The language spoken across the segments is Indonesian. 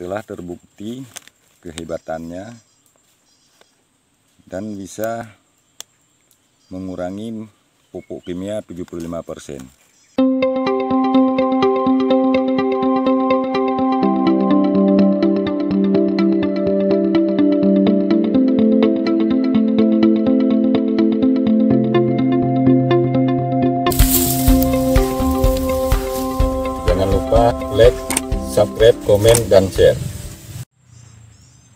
telah terbukti kehebatannya dan bisa mengurangi pupuk kimia 75 persen. komen, dan share.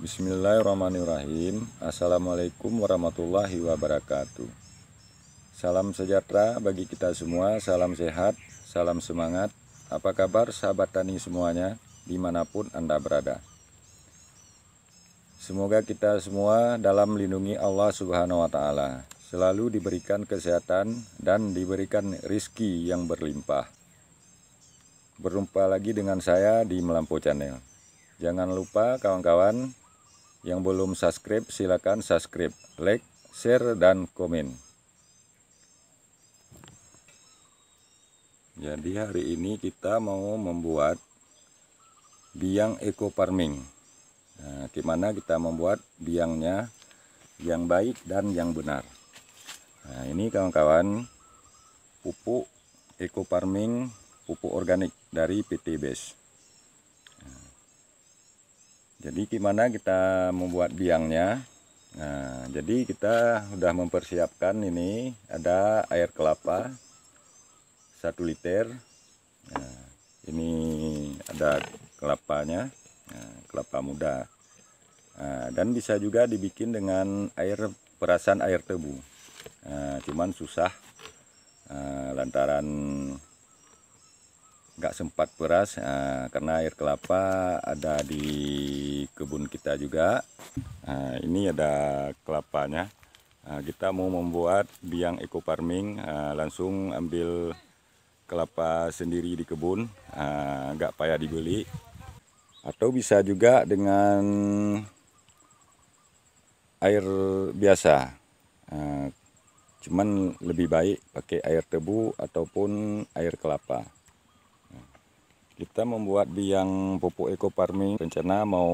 Bismillahirrahmanirrahim. Assalamualaikum warahmatullahi wabarakatuh. Salam sejahtera bagi kita semua, salam sehat, salam semangat. Apa kabar sahabat tani semuanya, dimanapun Anda berada. Semoga kita semua dalam lindungi Allah Subhanahu wa Ta'ala, selalu diberikan kesehatan dan diberikan rizki yang berlimpah. Berjumpa lagi dengan saya di Melampau Channel. Jangan lupa kawan-kawan yang belum subscribe silakan subscribe, like, share, dan komen. Jadi hari ini kita mau membuat biang eco farming. Nah, gimana kita membuat biangnya yang baik dan yang benar. Nah ini kawan-kawan pupuk eco farming pupuk organik dari PT Base. Nah, jadi gimana kita membuat biangnya? Nah, jadi kita sudah mempersiapkan ini ada air kelapa 1 liter. Nah, ini ada kelapanya, nah, kelapa muda. Nah, dan bisa juga dibikin dengan air perasan air tebu. Nah, cuman susah nah, lantaran nggak sempat beras nah, karena air kelapa ada di kebun kita juga nah, ini ada kelapanya nah, kita mau membuat biang eco farming nah, langsung ambil kelapa sendiri di kebun nah, nggak payah dibeli atau bisa juga dengan air biasa nah, cuman lebih baik pakai air tebu ataupun air kelapa kita membuat biang pupuk eco farming rencana mau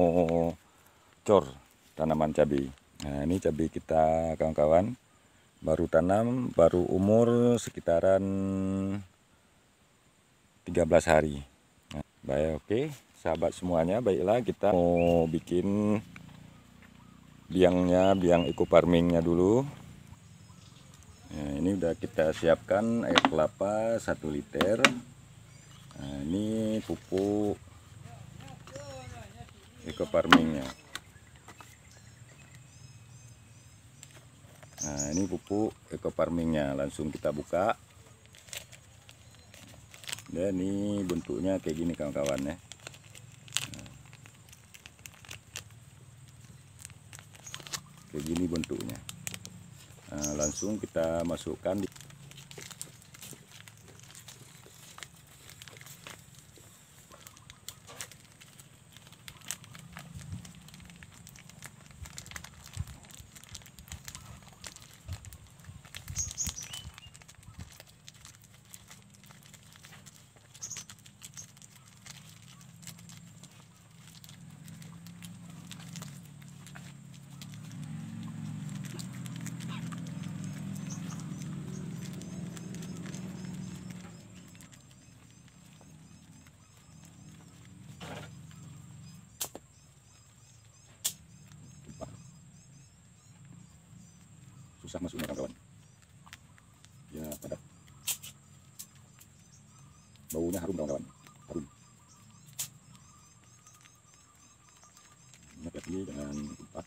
cor tanaman cabai nah ini cabai kita kawan-kawan baru tanam baru umur sekitaran 13 hari nah, baik oke okay. sahabat semuanya baiklah kita mau bikin biangnya biang eco farmingnya dulu nah, ini udah kita siapkan air kelapa 1 liter nah, ini pupuk eco farmingnya nah ini pupuk eco farmingnya langsung kita buka dan ini bentuknya kayak gini kawan-kawan ya nah, kayak gini bentuknya nah, langsung kita masukkan di susah masuknya kawan-kawan ya pada baunya harum kawan-kawan harum hati-hati dengan tempat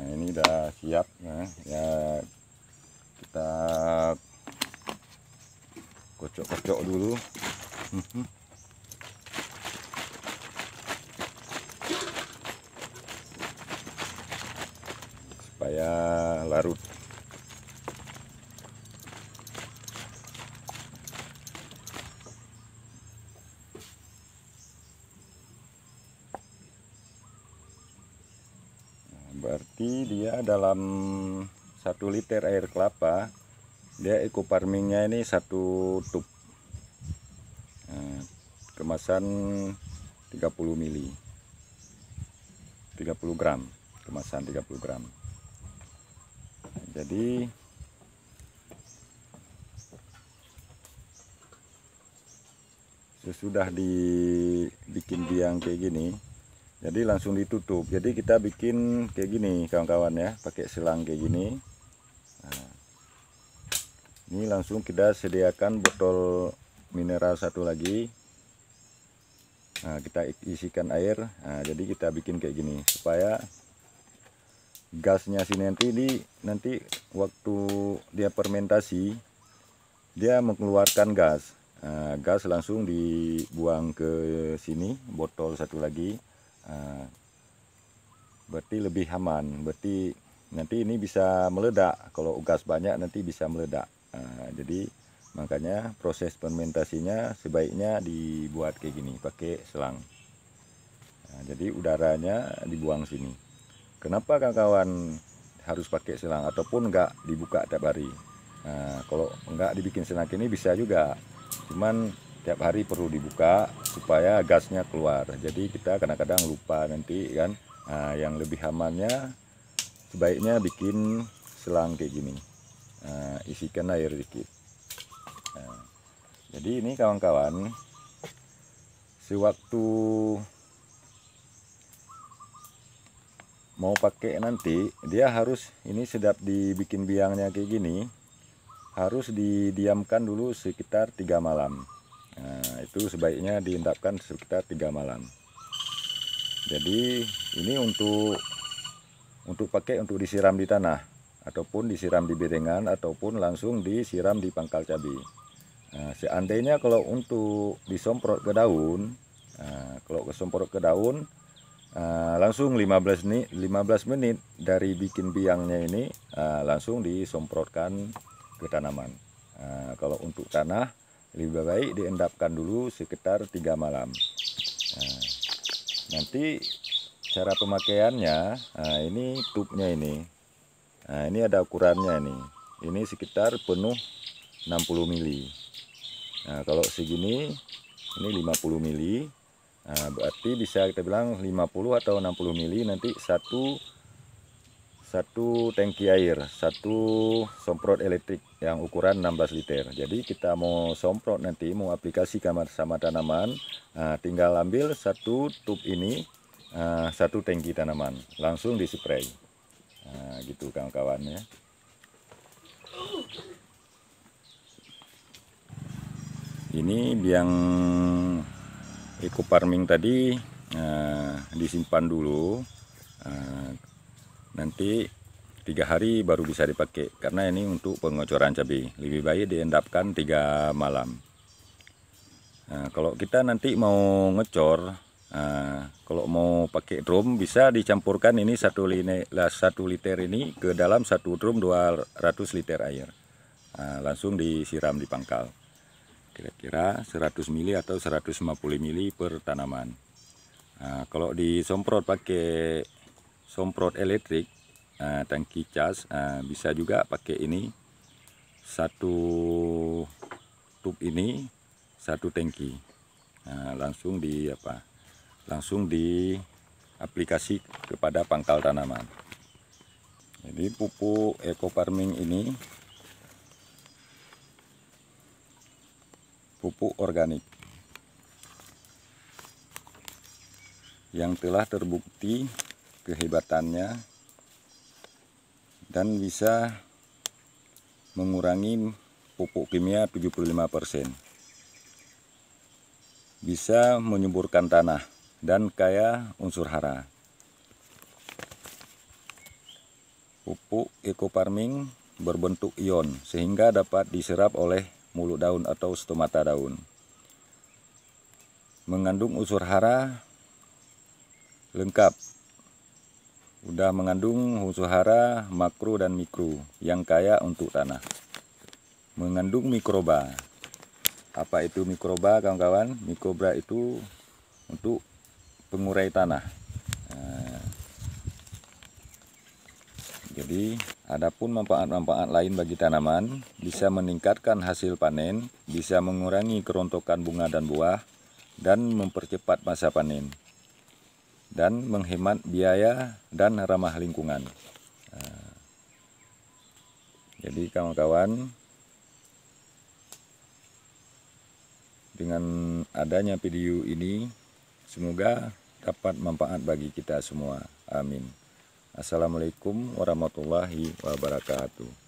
Nah, ini udah siap nah, ya kocok-kocok dulu supaya larut nah, berarti dia dalam satu liter air kelapa dia eco farmingnya ini satu tub eh, kemasan 30 mili 30 gram kemasan 30 gram jadi sesudah dibikin biang kayak gini jadi langsung ditutup jadi kita bikin kayak gini kawan-kawan ya pakai selang kayak gini ini langsung kita sediakan botol mineral satu lagi nah, kita isikan air nah, jadi kita bikin kayak gini supaya gasnya si nanti ini nanti waktu dia fermentasi dia mengeluarkan gas nah, gas langsung dibuang ke sini botol satu lagi nah, berarti lebih aman berarti nanti ini bisa meledak kalau gas banyak nanti bisa meledak nah, jadi makanya proses fermentasinya sebaiknya dibuat kayak gini pakai selang nah, jadi udaranya dibuang sini kenapa kawan-kawan harus pakai selang ataupun enggak dibuka tiap hari nah, kalau enggak dibikin selang ini bisa juga cuman tiap hari perlu dibuka supaya gasnya keluar jadi kita kadang-kadang lupa nanti kan nah, yang lebih amannya sebaiknya bikin selang kayak gini uh, isikan air dikit Uh, jadi ini kawan-kawan sewaktu mau pakai nanti dia harus ini sedap dibikin biangnya kayak gini harus didiamkan dulu sekitar tiga malam nah, itu sebaiknya diendapkan sekitar tiga malam jadi ini untuk untuk pakai untuk disiram di tanah ataupun disiram di biringan ataupun langsung disiram di pangkal cabai nah, seandainya kalau untuk disemprot ke daun nah, kalau kesemprot ke daun nah, langsung 15 menit 15 menit dari bikin biangnya ini nah, langsung disemprotkan ke tanaman Nah, kalau untuk tanah lebih baik diendapkan dulu sekitar tiga malam Nah, nanti cara pemakaiannya nah ini tubnya ini Nah, ini ada ukurannya ini Ini sekitar penuh 60 mili. Nah, kalau segini ini 50 mili. Nah, berarti bisa kita bilang 50 atau 60 mili nanti satu satu tangki air, satu semprot elektrik yang ukuran 16 liter. Jadi kita mau semprot nanti mau aplikasi kamar sama tanaman, nah, tinggal ambil satu tub ini, nah, satu tangki tanaman, langsung dispray gitu kawan-kawan ya ini biang eco farming tadi uh, disimpan dulu uh, nanti tiga hari baru bisa dipakai karena ini untuk pengocoran cabai lebih baik diendapkan tiga malam nah, kalau kita nanti mau ngecor Nah, kalau mau pakai drum bisa dicampurkan ini satu, satu liter ini ke dalam satu drum 200 liter air. Nah, langsung disiram di pangkal. Kira-kira 100 mili atau 150 mili per tanaman. Nah, kalau disemprot pakai semprot elektrik nah, tangki cas nah, bisa juga pakai ini satu tub ini satu tangki. Nah, langsung di apa? langsung di aplikasi kepada pangkal tanaman. Jadi pupuk eco farming ini pupuk organik yang telah terbukti kehebatannya dan bisa mengurangi pupuk kimia 75%. Bisa menyuburkan tanah dan kaya unsur hara. Pupuk eco farming berbentuk ion sehingga dapat diserap oleh mulut daun atau stomata daun. Mengandung unsur hara lengkap. Udah mengandung unsur hara makro dan mikro yang kaya untuk tanah. Mengandung mikroba. Apa itu mikroba kawan-kawan? Mikroba itu untuk pengurai tanah. Eh, jadi, adapun manfaat-manfaat lain bagi tanaman bisa meningkatkan hasil panen, bisa mengurangi kerontokan bunga dan buah, dan mempercepat masa panen, dan menghemat biaya dan ramah lingkungan. Eh, jadi kawan-kawan dengan adanya video ini semoga dapat manfaat bagi kita semua. Amin. Assalamualaikum warahmatullahi wabarakatuh.